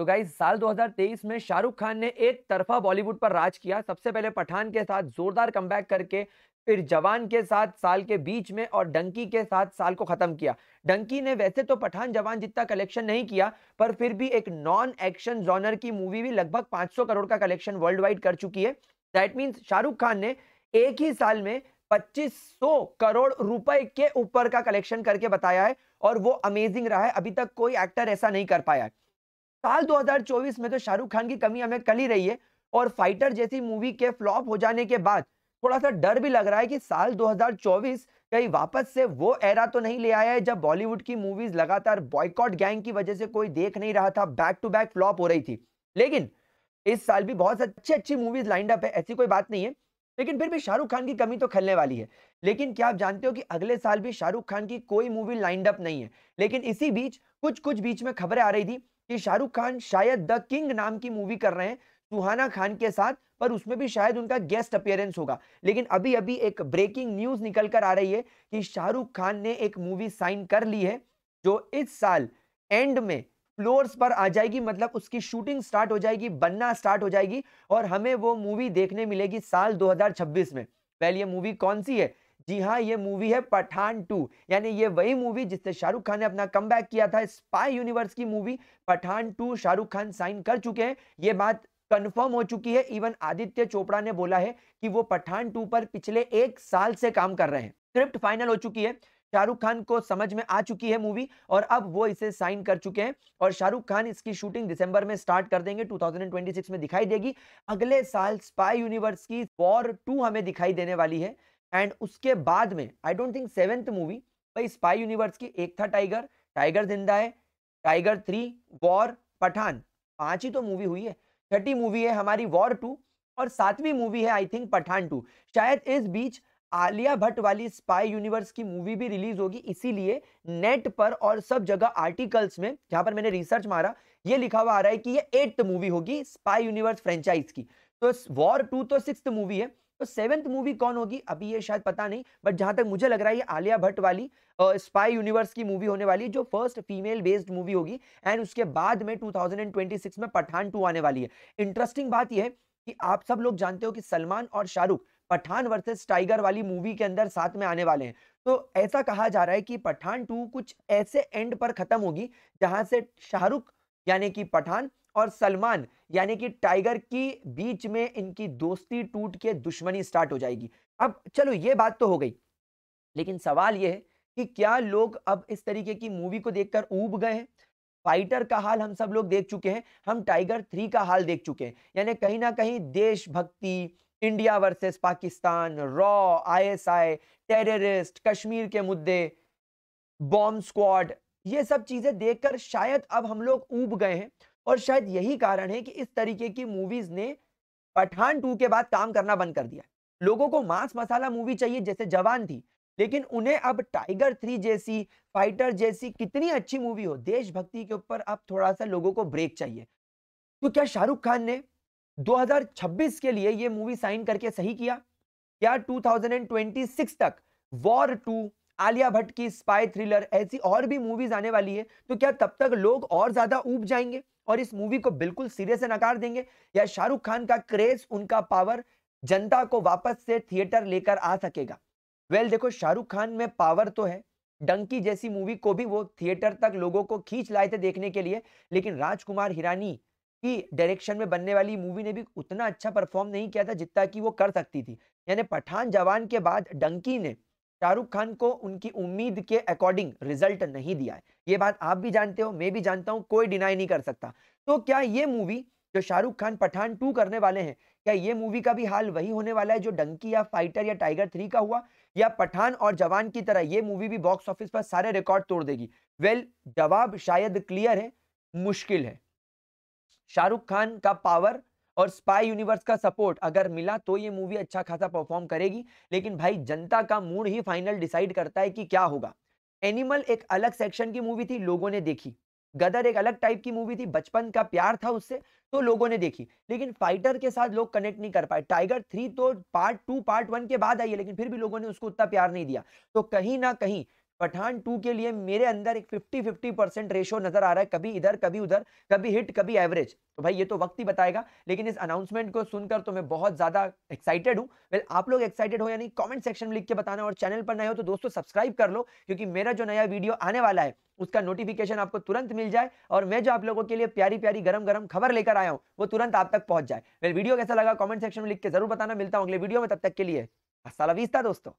तो गाइज साल 2023 में शाहरुख खान ने एक तरफा बॉलीवुड पर राज किया सबसे पहले पठान के साथ जोरदार कम करके फिर जवान के साथ साल के बीच में और डंकी के साथ साल को खत्म किया डंकी ने वैसे तो पठान जवान जितना कलेक्शन नहीं किया पर फिर भी एक नॉन एक्शन जॉनर की मूवी भी लगभग 500 करोड़ का कलेक्शन वर्ल्ड वाइड कर चुकी है दैट मीन्स शाहरुख खान ने एक ही साल में 2500 करोड़ रुपए के ऊपर का कलेक्शन करके बताया है और वो अमेजिंग रहा है अभी तक कोई एक्टर ऐसा नहीं कर पाया है साल 2024 में तो शाहरुख खान की कमी हमें कल ही रही है और फाइटर जैसी मूवी के फ्लॉप हो जाने के बाद थोड़ा सा डर भी लग रहा है कि साल 2024 कहीं वापस से वो एरा तो नहीं ले आया है जब बॉलीवुड की मूवीज लगातार बॉयकॉट गैंग की वजह से कोई देख नहीं रहा था बैक टू बैक फ्लॉप हो रही थी लेकिन इस साल भी बहुत अच्छी अच्छी मूवीज लाइंड अप है ऐसी कोई बात नहीं है लेकिन फिर भी शाहरुख खान की कमी तो खलने वाली है लेकिन क्या आप जानते हो कि अगले साल भी शाहरुख खान की कोई मूवी लाइंड अप नहीं है लेकिन इसी बीच कुछ कुछ बीच में खबरें आ रही थी कि शाहरुख खान शायद द किंग नाम की मूवी कर रहे हैं सुहाना खान के साथ पर उसमें भी शायद उनका गेस्ट अपियरेंस होगा लेकिन अभी अभी एक ब्रेकिंग न्यूज निकल कर आ रही है कि शाहरुख खान ने एक मूवी साइन कर ली है जो इस साल एंड में फ्लोर्स पर आ जाएगी मतलब उसकी शूटिंग स्टार्ट हो जाएगी बनना स्टार्ट हो जाएगी और हमें वो मूवी देखने मिलेगी साल 2026 में पहले ये मूवी कौन सी है जी हाँ ये मूवी है पठान टू यानी ये वही मूवी जिससे शाहरुख खान ने अपना कम किया था स्पाई यूनिवर्स की movie Pathaan two Shahrukh Khan sign कर चुके हैं ये बात कंफर्म हो चुकी है इवन आदित्य चोपड़ा ने बोला है कि वो पठान टू पर पिछले एक साल से काम कर रहे हैं स्क्रिप्ट फाइनल हो चुकी है शाहरुख खान को समझ में आ चुकी है मूवी और अब वो इसे साइन कर चुके हैं और शाहरुख खान इसकी शूटिंग दिसंबर में स्टार्ट कर देंगे 2026 में दिखाई देगी अगले साल स्पाई यूनिवर्स की वॉर टू हमें दिखाई देने वाली है एंड उसके बाद में I don't think seventh movie भाई स्पाई यूनिवर्स की एक था टाइगर टाइगर जिंदा है टाइगर थ्री वॉर पठान पांच ही तो मूवी हुई है छठी मूवी है हमारी वॉर टू और सातवीं मूवी है आई थिंक पठान टू शायद इस बीच आलिया भट्ट वाली स्पाई यूनिवर्स की मूवी भी रिलीज होगी इसीलिए नेट पर और सब जगह आर्टिकल्स में जहां पर मैंने रिसर्च मारा ये लिखा हुआ आ रहा है कि ये एट्थ मूवी होगी स्पाई यूनिवर्स फ्रेंचाइज की तो वॉर टू तो सिक्स मूवी है तो सेवेंथ मूवी कौन होगी अभी ये शायद पता नहीं बट जहां तक मुझे लग रहा है ये आलिया भट्ट वाली स्पाई यूनिवर्स की मूवी होने वाली है जो फर्स्ट फीमेल बेस्ड मूवी होगी एंड उसके बाद में 2026 में पठान टू आने वाली है इंटरेस्टिंग बात यह है कि आप सब लोग जानते हो कि सलमान और शाहरुख पठान वर्सेस टाइगर वाली मूवी के अंदर साथ में आने वाले हैं तो ऐसा कहा जा रहा है कि पठान टू कुछ ऐसे एंड पर खत्म होगी जहां से शाहरुख यानी कि पठान और सलमान यानी कि टाइगर की बीच में इनकी दोस्ती टूट के दुश्मनी स्टार्ट हो जाएगी अब चलो ये बात तो हो गई लेकिन सवाल ये है कि क्या लोग अब इस तरीके की मूवी को देखकर ऊब गए हैं फाइटर का हाल हम सब लोग देख चुके हैं हम टाइगर थ्री का हाल देख चुके हैं यानी कहीं ना कहीं देशभक्ति इंडिया वर्सेस पाकिस्तान रॉ आईएसआई टेररिस्ट कश्मीर के मुद्दे बॉम्ब स्क्वाड ये सब चीजें देखकर शायद अब हम लोग ऊब गए हैं और शायद यही कारण है कि इस तरीके की मूवीज ने पठान टू के बाद काम करना बंद कर दिया लोगों को मांस मसाला मूवी चाहिए जैसे जवान थी लेकिन उन्हें अब टाइगर थ्री जैसी फाइटर जैसी कितनी अच्छी मूवी हो देशभक्ति के ऊपर अब थोड़ा सा लोगों को ब्रेक चाहिए तो क्या शाहरुख खान ने 2026 के लिए ये मूवी साइन करके सही किया क्या 2026 तक वॉर टू आलिया भट्ट की स्पाई थ्रिलर ऐसी और भी मूवीज आने वाली है तो क्या तब तक लोग और ज्यादा ऊब जाएंगे और इस मूवी को बिल्कुल सीरियस से नकार देंगे या शाहरुख खान का क्रेज उनका पावर जनता को वापस से थिएटर लेकर आ सकेगा वेल देखो शाहरुख खान में पावर तो है डंकी जैसी मूवी को भी वो थिएटर तक लोगों को खींच लाए थे देखने के लिए लेकिन राजकुमार हिरानी की डायरेक्शन में बनने वाली मूवी ने भी उतना अच्छा परफॉर्म नहीं किया था जितना कि वो कर सकती थी यानी पठान जवान के बाद डंकी ने शाहरुख खान को उनकी उम्मीद के अकॉर्डिंग रिजल्ट नहीं दिया है ये बात आप भी जानते हो मैं भी जानता हूँ कोई डिनाई नहीं कर सकता तो क्या ये मूवी जो शाहरुख खान पठान टू करने वाले हैं क्या ये मूवी का भी हाल वही होने वाला है जो डंकी या फाइटर या टाइगर थ्री का हुआ या पठान और जवान की तरह ये मूवी भी बॉक्स ऑफिस पर सारे रिकॉर्ड तोड़ देगी वेल well, जवाब शायद क्लियर है मुश्किल है शाहरुख खान का पावर और स्पाई यूनिवर्स का सपोर्ट अगर मिला तो ये मूवी अच्छा खासा परफॉर्म करेगी लेकिन भाई जनता का मूड ही फाइनल डिसाइड करता है कि क्या होगा एनिमल एक अलग सेक्शन की मूवी थी लोगों ने देखी गदर एक अलग टाइप की मूवी थी बचपन का प्यार था उससे तो लोगों ने देखी लेकिन फाइटर के साथ लोग कनेक्ट नहीं कर पाए टाइगर थ्री तो पार्ट टू पार्ट वन के बाद आई है लेकिन फिर भी लोगों ने उसको उतना प्यार नहीं दिया तो कहीं ना कहीं पठान टू के लिए मेरे अंदर एक फिफ्टी फिफ्टी परसेंट रेशो नजर आ रहा है कभी इधर कभी उधर कभी हिट कभी एवरेज तो भाई ये तो वक्त ही बताएगा लेकिन इस अनाउंसमेंट को सुनकर तो मैं बहुत ज्यादा एक्साइटेड हूँ वेल आप लोग एक्साइटेड हो या नहीं कॉमेंट सेक्शन में लिख के बताना और चैनल पर नए हो तो दोस्तों सब्सक्राइब कर लो क्योंकि मेरा जो नया वीडियो आने वाला है उसका नोटिफिकेशन आपको तुरंत मिल जाए और मैं जो आप लोगों के लिए प्यारी प्यारी गरम गरम खबर लेकर आया हूँ वो तुरंत आप तक पहुंच जाए वेल वीडियो कैसा लगा कॉमेंट सेक्शन में लिख के जरूर बताना मिलता हूँ अगले वीडियो में तब तक के लिए अस्सा दोस्तों